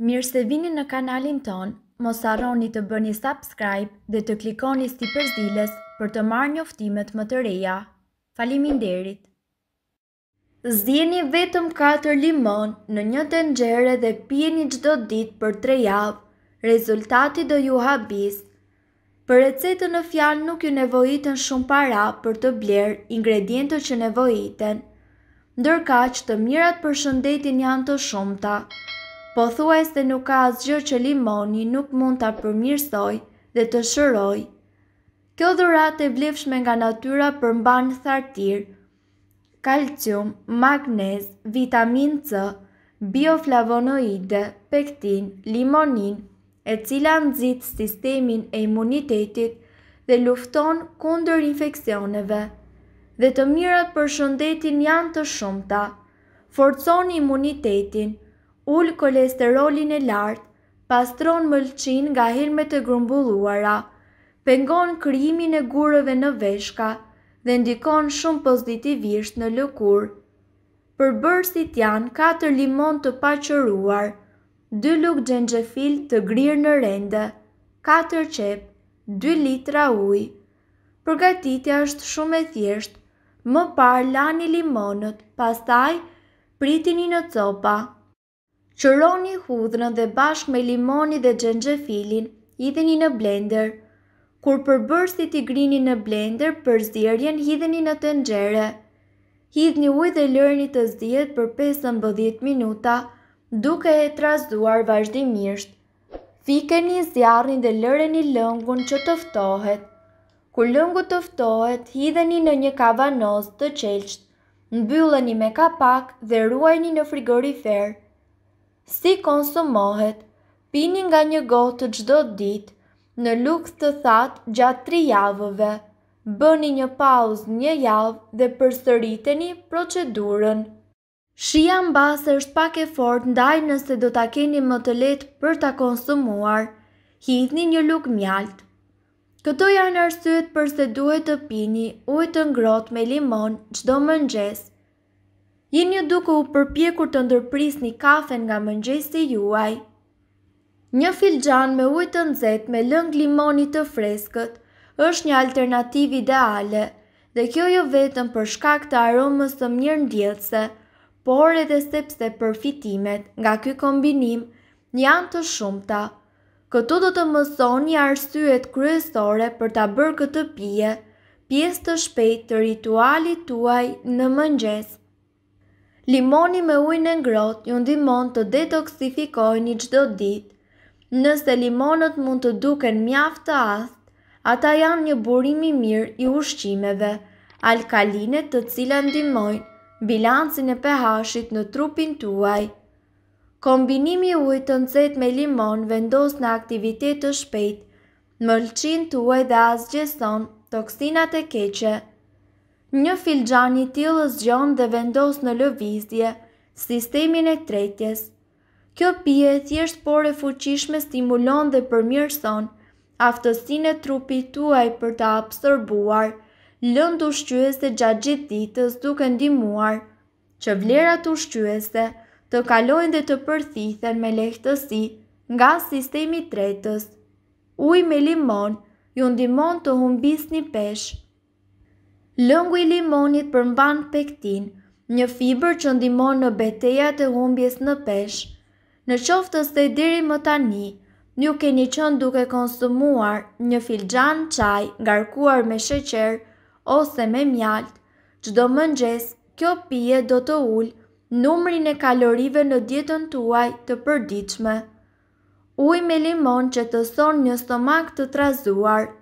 Mirë se vini në kanalin ton, mos arroni të bëni subscribe dhe të klikoni sti përzdiles për të marrë një më të reja. Falimin derit! Zdjeni vetëm 4 limon në një të nxere dhe pjeni gjdo dit për 3 javë, rezultati dhe ju habis. Për recetën në fjal nuk ju nevojitën shumë para për të blerë ingredientët që nevojitën, ndërka që të mirat për shëndetin janë të shumëta po thuaj se nuk ka asgjë që limoni nuk mund ta përmirësoj dhe të shëroj. Kjo dhurat e vlifshme nga natyra përmban thartir, kalcium, magnez, vitamin C, bioflavonoide, pektin, limonin, e cila nëzit sistemin e imunitetit dhe lufton kunder infekcioneve. Dhe të mirat për shëndetin janë të shumta, forcon imunitetin, ul kolesterolin e lartë, pastron mëlçin nga helmet e grumbulluara, pengon kryimin e gurëve në veshka dhe ndikon shumë pozitivisht në lëkur. Për bërësit janë 4 limon të pachëruar, 2 lukë gjengjefil të grirë në rende, 4 qep, 2 litra uj. Përgatitja është shumë e thjeshtë, më parë lani limonët, pastaj pritini në copa, Qëroni hudhënën dhe bashkë me limoni dhe gjengjefilin, hidheni në blender. Kur përbërsi t'i grini në blender, për zirjen hidheni në të njere. Hidhni uj dhe lërni të zdjet për 5-10 minuta, duke e trazuar vazhdimisht. Fikeni zjarin dhe lëreni lëngun që tëftohet. Kur lëngu tëftohet, hidheni në një kavanoz të qelqt, në bylleni me kapak dhe ruajni në frigoriferë si konsumohet, pini nga një gotë të gjdo ditë, në lukës të thatë gjatë tri javëve, bëni një pauzë një javë dhe përsëriteni procedurën. Shia basë është pak e fort ndaj nëse do ta keni më të letë për ta konsumuar, hithni një lukë mjaltë. Këto janë arsyet përse duhet të pini ujë të ngrohtë me limon çdo mëngjes jeni duke u përpjekur të ndërpris një kafen nga mëngjesi juaj. Një filxhan me ujë të nxehtë me lëng limoni të freskët është një alternativë ideale dhe kjo jo vetëm për shkak të aromës të mirë ndjellse, por edhe sepse përfitimet nga ky kombinim janë të shumta. Këtu do të mësoni arsyet kryesore për ta bërë këtë pije pjesë të shpejtë të ritualit tuaj në mëngjes. Limoni me ujnë e ngrot ju ndimon të detoksifikojni qdo dit. Nëse limonët mund të duken mjaft të ast, ata janë një burimi mirë i ushqimeve, alkaline të cilë ndimojnë bilancin e ph në trupin tuaj. Kombinimi ujtë të nëzet me limon vendos në aktivitet të shpejt, mëlqin tuaj dhe asgjeson toksinat e keqe një i tjilë zgjon dhe vendos në lëvizdje, sistemin e tretjes. Kjo pje thjesht por e fuqishme stimulon dhe përmirëson, aftësine e trupit tuaj për të absorbuar, lënd ushqyese gjatë gjithë ditës duke ndimuar, që vlerat ushqyese të kalojnë dhe të përthithen me lehtësi nga sistemi tretës. Uj me limon ju ndimon të humbis një peshë, Lëngu i limonit përmban pektin, një fiber që ndimon në beteja të humbjes në pesh. Në qoftës të diri më tani, një keni qënë duke konsumuar një filxan qaj ngarkuar me sheqer ose me mjalt, që do mëngjes kjo pije do të ullë numrin e kalorive në dietën tuaj të përdiqme. Uj me limon që të son një stomak të trazuar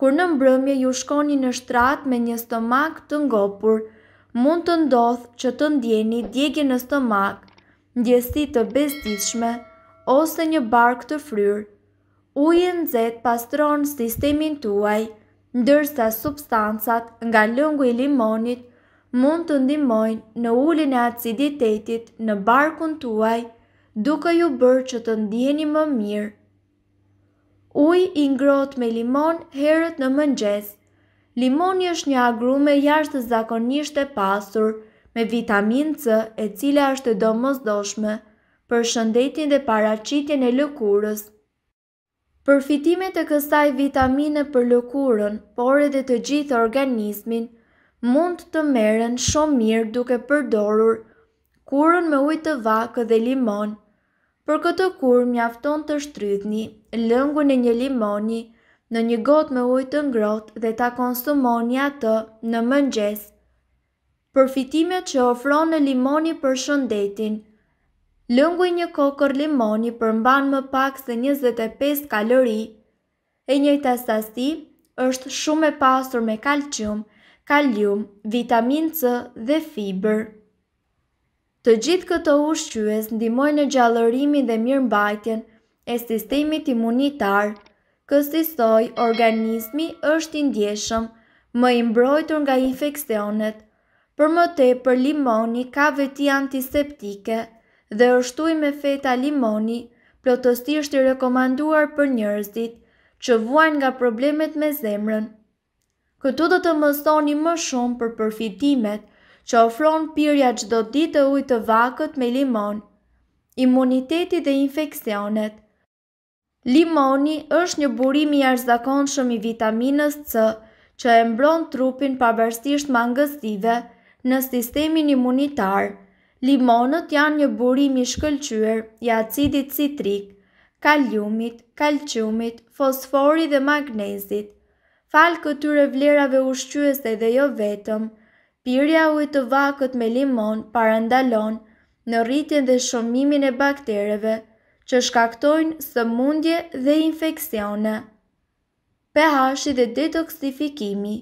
kur në mbrëmje ju shkoni në shtrat me një stomak të ngopur, mund të ndoth që të ndjeni djegje në stomak, ndjesi të bestishme, ose një bark të fryr. Ujë në zetë pastronë sistemin tuaj, ndërsa substancat nga lëngu i limonit mund të ndimojnë në ullin e aciditetit në barkun tuaj, duke ju bërë që të ndjeni më mirë. Uj i ngrot me limon herët në mëngjes. Limoni është një agrume jashtë zakonisht e pasur me vitamin C e cila është do mëzdoshme për shëndetin dhe paracitjen e lëkurës. Përfitimet të kësaj vitamine për lëkurën, por edhe të gjithë organismin, mund të meren shumë mirë duke përdorur kurën me ujtë vakë dhe limonë. Për këtë kur mjafton të shtrydhni lëngu në një limoni në një gotë me ujtë të ngrot dhe ta konsumoni atë në mëngjes. Përfitimet që ofron në limoni për shëndetin Lëngu i një kokër limoni përmban më pak se 25 kalori. E një të sasi është shumë e pasur me kalcium, kalium, vitamin C dhe fiber. Të gjithë këto ushqyës ndimojnë në gjallërimin dhe mirëmbajtjen e sistemit imunitar. Kësistoj, organizmi është i ndjeshëm, më imbrojtur nga infekcionet. Për më te, për limoni ka veti antiseptike dhe është i me feta limoni, plotostisht i rekomanduar për njërzit që vuajn nga problemet me zemrën. Këtu do të mësoni më shumë për përfitimet, që ofron pyrja qdo ditë e ujtë të vakët me limon. Imuniteti dhe infekcionet Limoni është një burim i arzakon shumë i vitaminës C, që e mbron trupin pabërstisht mangësive në sistemin imunitar. Limonët janë një burim i shkëllqyër, i acidit citrik, kaljumit, kalqumit, fosfori dhe magnezit. Falë këtyre vlerave ushqyës dhe dhe jo vetëm, Pirja ujtë të vakët me limon parandalon në rritjen dhe shumimin e baktereve që shkaktojnë së mundje dhe infekcione. PH-i dhe detoksifikimi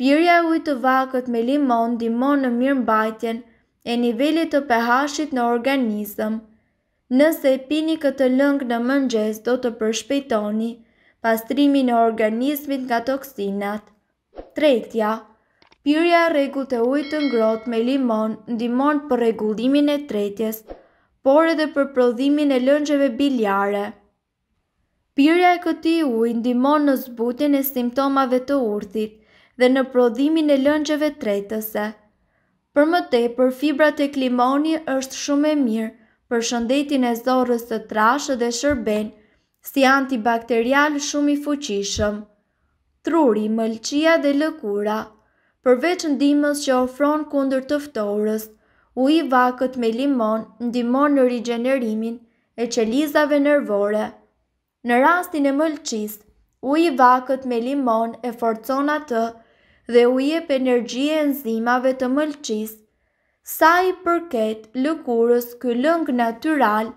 Pirja ujtë të vakët me limon dimon në mirë mbajtjen e nivellit të PH-it në organizëm. Nëse pini këtë lëngë në mëngjes do të përshpejtoni pastrimin e organizmit nga toksinat. Tretja, Pyrja regull të ujtë të ngrot me limon ndimon për regullimin e tretjes, por edhe për prodhimin e lëngjeve biljare. Pyrja e këti ujtë ndimon në zbutin e simptomave të urthit dhe në prodhimin e lëngjeve tretëse. Për më te, për fibrat e klimoni është shumë e mirë për shëndetin e zorës të trashë dhe shërben si antibakterial shumë i fuqishëm. Truri, mëlqia dhe lëkura përveç ndimës që ofron kundër të ftohurës, u i vakët me limon ndimon në rigenerimin e qelizave nervore. Në rastin e mëlqis, u i vakët me limon e forcon atë dhe u jep energji e enzimave të mëlqis, sa i përket lëkurës kë lëng natural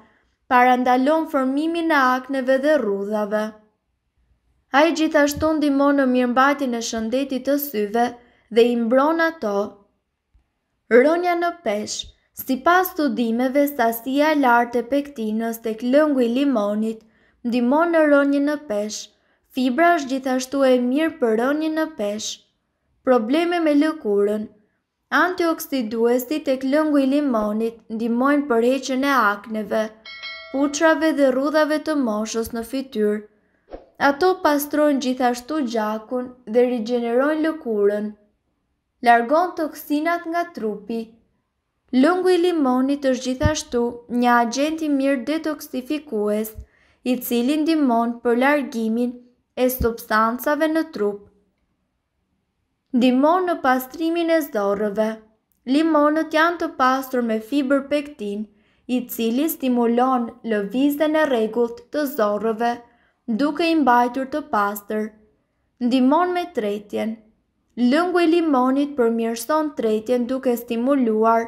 parandalon formimin e akneve dhe rudhave. A i gjithashtu ndimon në mirëmbatin e shëndetit të syve, dhe i mbron ato. Rënja në pesh, si pas të dimeve sasia lartë e pektinës të klëngu i limonit, ndimon në rënjë në pesh, fibra është gjithashtu e mirë për rënjë në pesh. Probleme me lëkurën, Antioksiduesit e klëngu i limonit ndimojnë për heqën e akneve, puqrave dhe rudhave të moshës në fityr. Ato pastrojnë gjithashtu gjakun dhe rigenerojnë lëkurën largon toksinat nga trupi. Lëngu i limonit është gjithashtu një agenti i mirë detoksifikues, i cili ndihmon për largimin e substancave në trup. Ndihmon në pastrimin e zorrëve. Limonët janë të pasur me fibër pektin, i cili stimulon lëvizjen e rregullt të zorrëve, duke i mbajtur të pastër. Ndihmon me tretjen Lëngu i limonit përmirëson tretjen duke stimuluar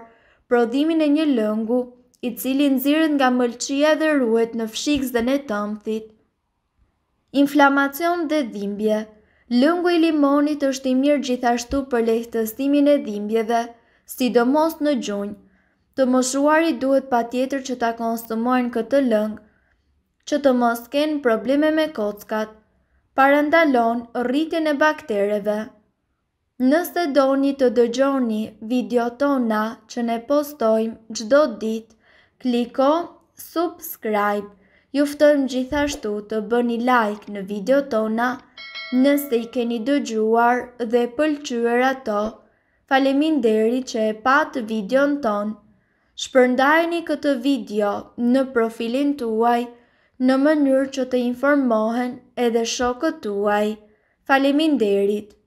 prodhimin e një lëngu i cili nxirret nga mëlçia dhe ruhet në fshikzën e tëmthit. Inflamacion dhe dhimbje. Lëngu i limonit është i mirë gjithashtu për lehtësimin e dhimbjeve, sidomos në gjunjë. Të moshuari duhet patjetër që ta konsumojnë këtë lëng, që të mos kenë probleme me kockat. Parandalon rritjen e baktereve. Nëse doni të dëgjoni video tona që ne postojmë gjdo dit, kliko subscribe. Juftëm gjithashtu të bëni like në video tona nëse i keni dëgjuar dhe pëlqyër ato. Falemin deri që e patë video në tonë. Shpërndajni këtë video në profilin tuaj në mënyrë që të informohen edhe shokët tuaj. Falemin derit.